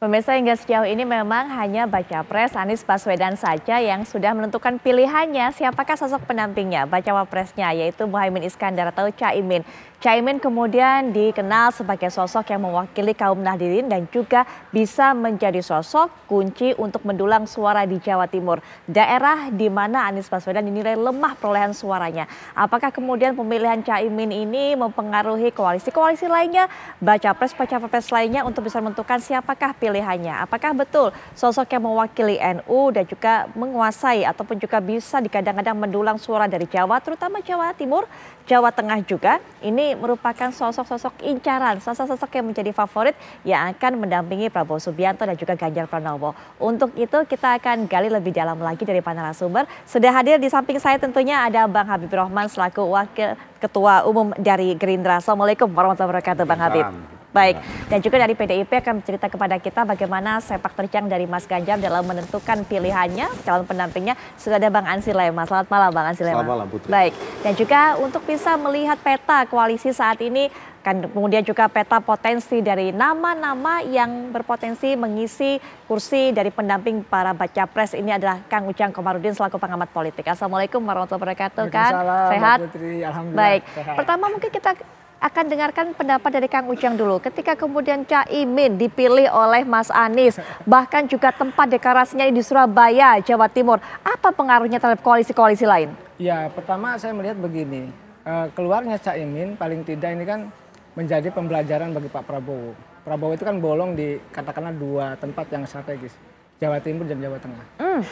Pemirsa hingga sejauh ini memang hanya Baca Pres Anies Baswedan saja yang sudah menentukan pilihannya siapakah sosok pendampingnya Baca Wapresnya yaitu Muhaimin Iskandar atau Caimin. Caimin kemudian dikenal sebagai sosok yang mewakili kaum Nahdirin dan juga bisa menjadi sosok kunci untuk mendulang suara di Jawa Timur. Daerah di mana Anies Baswedan dinilai lemah perolehan suaranya. Apakah kemudian pemilihan Caimin ini mempengaruhi koalisi-koalisi lainnya Baca Pres-Baca Pres lainnya untuk bisa menentukan siapakah pilihan Pilihannya, Apakah betul sosok yang mewakili NU dan juga menguasai ataupun juga bisa dikadang-kadang mendulang suara dari Jawa, terutama Jawa Timur, Jawa Tengah juga, ini merupakan sosok-sosok incaran, sosok-sosok yang menjadi favorit yang akan mendampingi Prabowo Subianto dan juga Ganjar Pranowo. Untuk itu kita akan gali lebih dalam lagi dari panel sumber. Sudah hadir di samping saya tentunya ada Bang Habib Rohman selaku Wakil Ketua Umum dari Gerindra. Assalamualaikum warahmatullahi wabarakatuh Bang Habib. Baik, ya. dan juga dari PDIP akan bercerita kepada kita bagaimana sepak terjang dari Mas Ganjar dalam menentukan pilihannya, calon pendampingnya. Sudah ada Bang Ansi Lema. Selamat malam Bang Ansi Lema. Selamat malam Putri. Baik, dan juga untuk bisa melihat peta koalisi saat ini, kan kemudian juga peta potensi dari nama-nama yang berpotensi mengisi kursi dari pendamping para baca pres ini adalah Kang Ujang Komarudin selaku pengamat politik. Assalamualaikum warahmatullahi wabarakatuh, Kan? Sehat? Putri, Alhamdulillah. Baik, sehat. pertama mungkin kita akan dengarkan pendapat dari Kang Ujang dulu. Ketika kemudian Caimin dipilih oleh Mas Anies, bahkan juga tempat dekarasinya di Surabaya, Jawa Timur, apa pengaruhnya terhadap koalisi-koalisi lain? Ya, pertama saya melihat begini, eh, keluarnya Caimin paling tidak ini kan menjadi pembelajaran bagi Pak Prabowo. Prabowo itu kan bolong di katakanlah dua tempat yang strategis, Jawa Timur dan Jawa Tengah. Mm.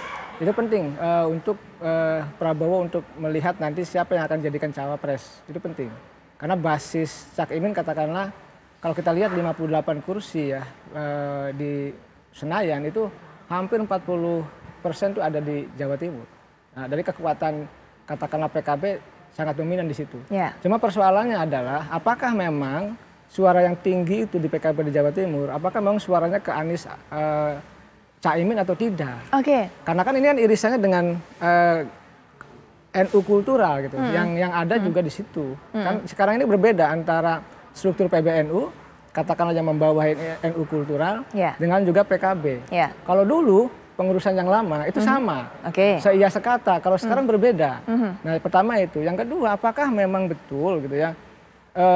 Itu penting eh, untuk eh, Prabowo untuk melihat nanti siapa yang akan jadikan cawapres. Itu penting. Karena basis Cak Imin katakanlah kalau kita lihat 58 kursi ya eh, di Senayan itu hampir 40 persen itu ada di Jawa Timur. Nah, dari kekuatan katakanlah PKB sangat dominan di situ. Ya. Cuma persoalannya adalah apakah memang suara yang tinggi itu di PKB di Jawa Timur, apakah memang suaranya ke Anies eh, Caimin atau tidak? Oke. Okay. Karena kan ini kan irisannya dengan eh, NU kultural gitu, hmm. yang yang ada hmm. juga di situ. Hmm. Kan sekarang ini berbeda antara struktur PBNU, katakanlah yang membawa NU kultural, yeah. dengan juga PKB. Yeah. Kalau dulu pengurusan yang lama itu hmm sama, okay. seia sekata. Kalau sekarang hmm berbeda. hmm Nah pertama itu, yang kedua apakah memang betul gitu ya e,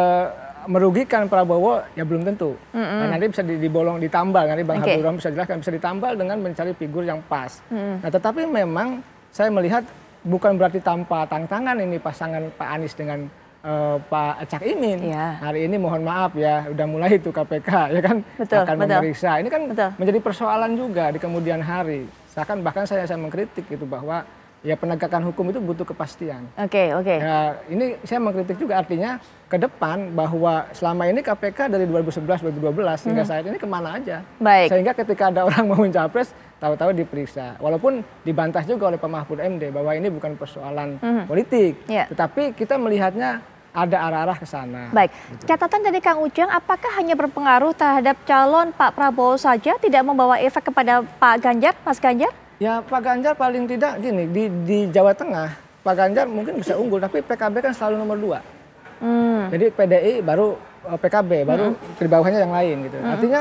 merugikan Prabowo ya belum tentu. hmm Nah, nanti bisa dibolong ditambal nanti Bang okay. Habibur bisa jelaskan bisa ditambal dengan mencari figur yang pas. hmm Nah tetapi memang saya melihat bukan berarti tanpa tantangan ini pasangan Pak Anies dengan uh, Pak Cak Imin. Ya. Hari ini mohon maaf ya, udah mulai itu KPK ya kan betul, akan betul. memeriksa. Ini kan betul. menjadi persoalan juga di kemudian hari. Bahkan bahkan saya saya mengkritik itu bahwa ya penegakan hukum itu butuh kepastian. Oke, okay, oke. Okay. Ya, nah, ini saya mengkritik juga artinya ke depan bahwa selama ini KPK dari 2011 2012 hmm. hingga saat ini kemana aja. Baik. Sehingga ketika ada orang mau mencapres tahu-tahu diperiksa. Walaupun dibantah juga oleh Pak Mahfud MD bahwa ini bukan persoalan hmm. politik, yeah. tetapi kita melihatnya ada arah-arah ke sana. Baik, gitu. catatan dari Kang Ujang, apakah hanya berpengaruh terhadap calon Pak Prabowo saja, tidak membawa efek kepada Pak Ganjar, Mas Ganjar? Ya Pak Ganjar paling tidak gini, di, di Jawa Tengah Pak Ganjar mungkin bisa unggul, tapi PKB kan selalu nomor dua. Hmm. Jadi PDI baru uh, eh, PKB, baru hmm. di bawahnya yang lain gitu. Hmm. Artinya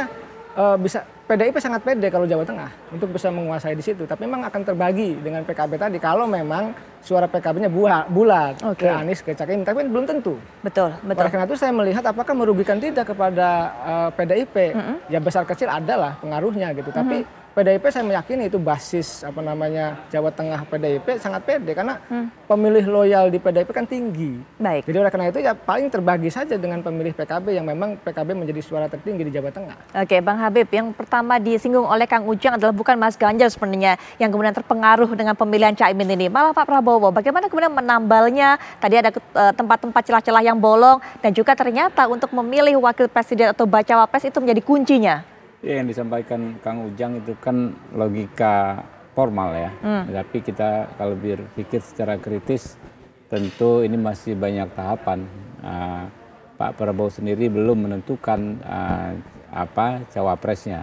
uh, bisa PDIP sangat pede kalau Jawa Tengah untuk bisa menguasai di situ. Tapi memang akan terbagi dengan PKB tadi kalau memang suara PKB-nya bulat okay. ke Anies ke Cakim, Tapi belum tentu. Betul, betul. Oleh karena itu saya melihat apakah merugikan tidak kepada uh, eh, PDIP. Mm -hmm. Ya besar kecil adalah pengaruhnya gitu. Mm -hmm. Tapi PDIP saya meyakini itu basis apa namanya Jawa Tengah PDIP sangat pede karena hmm. pemilih loyal di PDIP kan tinggi. Baik. Jadi oleh karena itu ya paling terbagi saja dengan pemilih PKB yang memang PKB menjadi suara tertinggi di Jawa Tengah. Oke, Bang Habib, yang pertama disinggung oleh Kang Ujang adalah bukan Mas Ganjar sebenarnya yang kemudian terpengaruh dengan pemilihan Caimin ini, malah Pak Prabowo. Bagaimana kemudian menambalnya? Tadi ada eh, tempat-tempat celah-celah yang bolong dan juga ternyata untuk memilih wakil presiden atau bacawa pres itu menjadi kuncinya. Ya, yang disampaikan Kang Ujang itu kan logika formal ya. Hmm. Tapi kita kalau berpikir secara kritis, tentu ini masih banyak tahapan. Uh, Pak Prabowo sendiri belum menentukan uh, apa cawapresnya.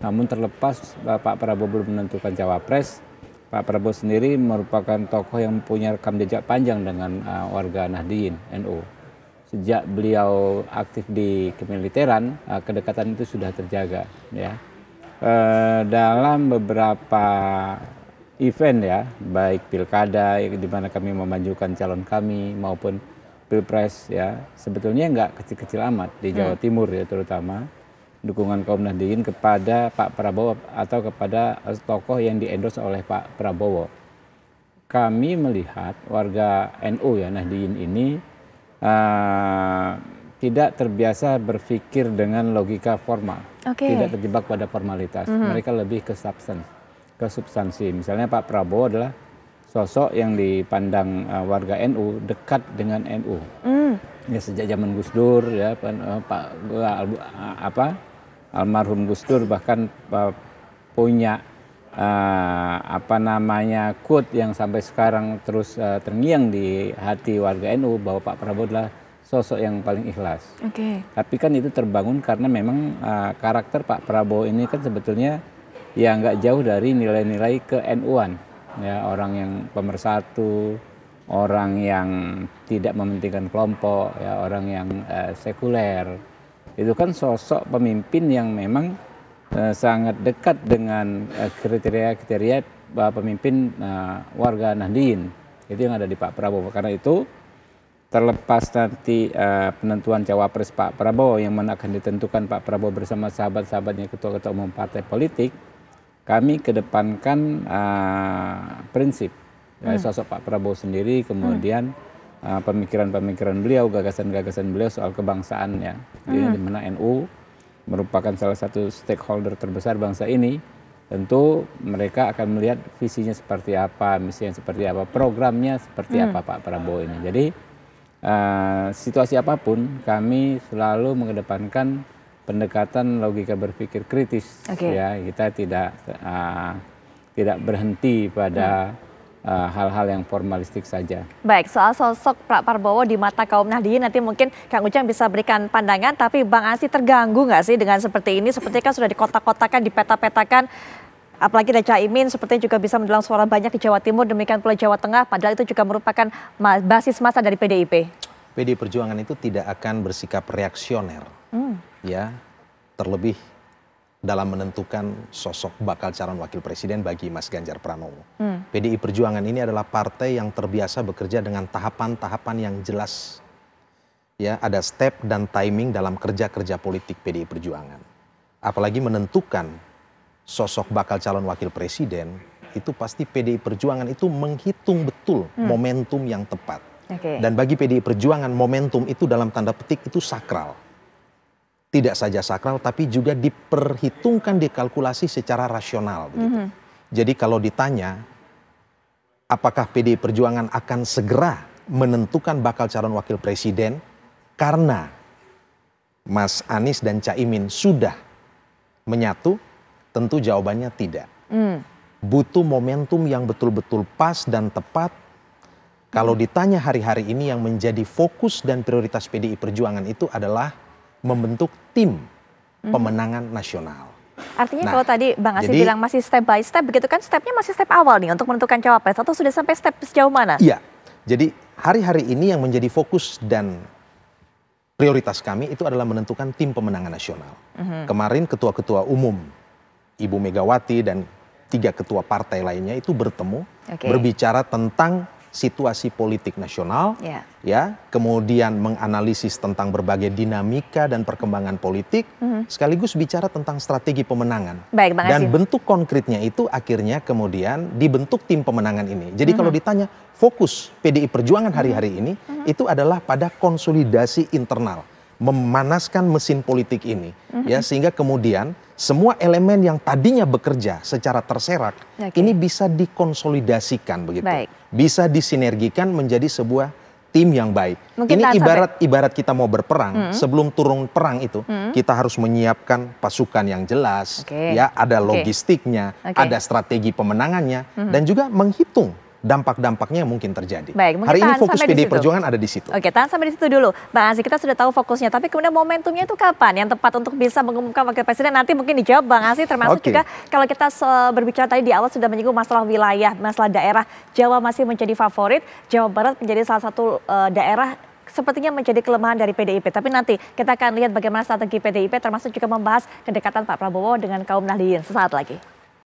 Namun terlepas Pak Prabowo belum menentukan cawapres, Pak Prabowo sendiri merupakan tokoh yang punya rekam jejak panjang dengan uh, warga Nahdien NU. NO sejak beliau aktif di kemiliteran uh, kedekatan itu sudah terjaga ya uh, dalam beberapa event ya baik pilkada di mana kami memajukan calon kami maupun pilpres ya sebetulnya nggak kecil-kecil amat di Jawa hmm. Timur ya terutama dukungan kaum nahdiin kepada Pak Prabowo atau kepada tokoh yang diendorse oleh Pak Prabowo. Kami melihat warga NU ya nahdiin ini uh, tidak terbiasa berpikir dengan logika formal, okay. tidak terjebak pada formalitas. Mm -hmm. Mereka lebih ke substance, ke substansi. Misalnya Pak Prabowo adalah sosok yang dipandang uh, warga NU dekat dengan NU. Mm. Ya sejak zaman Gus Dur ya pen, uh, Pak uh, apa almarhum Gus Dur bahkan uh, punya Eh, apa namanya quote yang sampai sekarang terus uh, terngiang di hati warga NU bahwa Pak Prabowo adalah sosok yang paling ikhlas. Oke. Okay. Tapi kan itu terbangun karena memang uh, karakter Pak Prabowo ini kan sebetulnya ya nggak jauh dari nilai-nilai ke NU-an. Ya, orang yang pemersatu, orang yang tidak mementingkan kelompok, ya orang yang uh, sekuler. Itu kan sosok pemimpin yang memang Eh, sangat dekat dengan eh, kriteria-kriteria eh, pemimpin warga Nahdien. Itu yang ada di Pak Prabowo. Karena itu terlepas nanti uh, penentuan cawapres Pak Prabowo yang mana akan ditentukan Pak Prabowo bersama sahabat-sahabatnya ketua-ketua umum partai politik, kami kedepankan uh, prinsip hmm. sosok Pak Prabowo sendiri, kemudian hmm. pemikiran-pemikiran hmm. uh, beliau, gagasan-gagasan beliau soal kebangsaannya, hmm. di mana NU merupakan salah satu stakeholder terbesar bangsa ini, tentu mereka akan melihat visinya seperti apa, misinya seperti apa, programnya seperti hmm. apa Pak Prabowo ini. Jadi uh, situasi apapun kami selalu mengedepankan pendekatan logika berpikir kritis. Okay. Ya kita tidak uh, tidak berhenti pada hmm Eh, hal-hal uh, yang formalistik saja. Baik, soal sosok Pak Prabowo di mata kaum nahdiyin nanti mungkin Kang Ujang bisa berikan pandangan, tapi Bang Asi terganggu nggak sih dengan seperti ini? Seperti kan sudah dikotak-kotakan, dipeta-petakan, apalagi ada Caimin sepertinya juga bisa mendulang suara banyak di Jawa Timur, demikian pula Jawa Tengah, padahal itu juga merupakan basis masa dari PDIP. PDI Perjuangan itu tidak akan bersikap reaksioner, hmm. ya, terlebih dalam menentukan sosok bakal calon wakil presiden bagi Mas Ganjar Pranowo. Hmm. PDI Perjuangan ini adalah partai yang terbiasa bekerja dengan tahapan-tahapan yang jelas. Ya, ada step dan timing dalam kerja-kerja politik PDI Perjuangan. Apalagi menentukan sosok bakal calon wakil presiden, itu pasti PDI Perjuangan itu menghitung betul hmm. momentum yang tepat. Okay. Dan bagi PDI Perjuangan momentum itu dalam tanda petik itu sakral tidak saja sakral tapi juga diperhitungkan dikalkulasi secara rasional Mm -hmm. Jadi kalau ditanya apakah PD Perjuangan akan segera menentukan bakal calon wakil presiden karena Mas Anies dan Caimin sudah menyatu? Tentu jawabannya tidak. Mm. Butuh momentum yang betul-betul pas dan tepat. Kalau ditanya hari-hari ini yang menjadi fokus dan prioritas PDI Perjuangan itu adalah membentuk tim mhm. pemenangan nasional. Artinya nah, kalau tadi Bang Asif bilang masih step by step begitu kan stepnya masih step awal nih untuk menentukan cawapres atau sudah sampai step sejauh mana? Iya, jadi hari-hari ini yang menjadi fokus dan prioritas kami itu adalah menentukan tim pemenangan nasional. Mm-hmm. Kemarin ketua-ketua umum Ibu Megawati dan tiga ketua partai lainnya itu bertemu okay. berbicara tentang situasi politik nasional, yeah. ya, kemudian menganalisis tentang berbagai dinamika dan perkembangan politik, mm-hmm. sekaligus bicara tentang strategi pemenangan. Baik, dan bentuk konkretnya itu akhirnya kemudian dibentuk tim pemenangan ini. Jadi mm-hmm. kalau ditanya fokus PDI Perjuangan hari-hari ini, mm-hmm. itu adalah pada konsolidasi internal memanaskan mesin politik ini mm-hmm. ya sehingga kemudian semua elemen yang tadinya bekerja secara terserak okay. ini bisa dikonsolidasikan begitu. Baik. Bisa disinergikan menjadi sebuah tim yang baik. Mungkin ini ibarat sampai... ibarat kita mau berperang, mm-hmm. sebelum turun perang itu mm-hmm. kita harus menyiapkan pasukan yang jelas, okay. ya ada logistiknya, okay. ada strategi pemenangannya mm-hmm. dan juga menghitung dampak-dampaknya yang mungkin terjadi. Baik, mungkin Hari ini fokus PDI Perjuangan ada di situ. Oke, tahan sampai di situ dulu. Bang Aziz, kita sudah tahu fokusnya, tapi kemudian momentumnya itu kapan yang tepat untuk bisa mengumumkan wakil presiden? Nanti mungkin dijawab Bang Aziz, termasuk okay. juga kalau kita berbicara tadi di awal sudah menyinggung masalah wilayah, masalah daerah. Jawa masih menjadi favorit, Jawa Barat menjadi salah satu uh, daerah sepertinya menjadi kelemahan dari PDIP. Tapi nanti kita akan lihat bagaimana strategi PDIP termasuk juga membahas kedekatan Pak Prabowo dengan kaum Nahdliyin sesaat lagi.